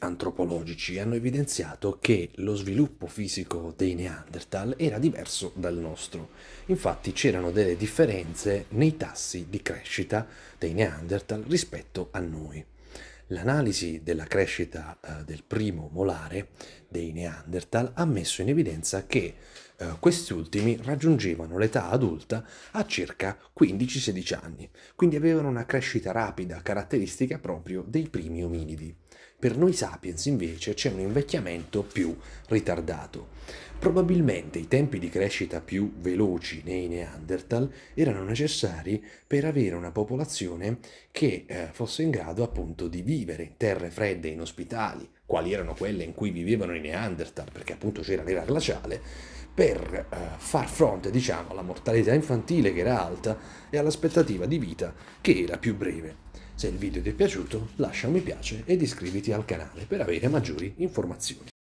antropologici hanno evidenziato che lo sviluppo fisico dei Neanderthal era diverso dal nostro. Infatti c'erano delle differenze nei tassi di crescita dei Neanderthal rispetto a noi. L'analisi della crescita eh, del primo molare dei Neanderthal ha messo in evidenza che eh, questi ultimi raggiungevano l'età adulta a circa 15-16 anni, quindi avevano una crescita rapida caratteristica proprio dei primi ominidi. Per noi sapiens invece c'è un invecchiamento più ritardato. Probabilmente i tempi di crescita più veloci nei Neanderthal erano necessari per avere una popolazione che eh, fosse in grado appunto di vivere in terre fredde e inospitali, quali erano quelle in cui vivevano i Neanderthal, perché appunto c'era l'era glaciale, per eh, far fronte diciamo, alla mortalità infantile che era alta e all'aspettativa di vita che era più breve. Se il video ti è piaciuto lascia un mi piace ed iscriviti al canale per avere maggiori informazioni.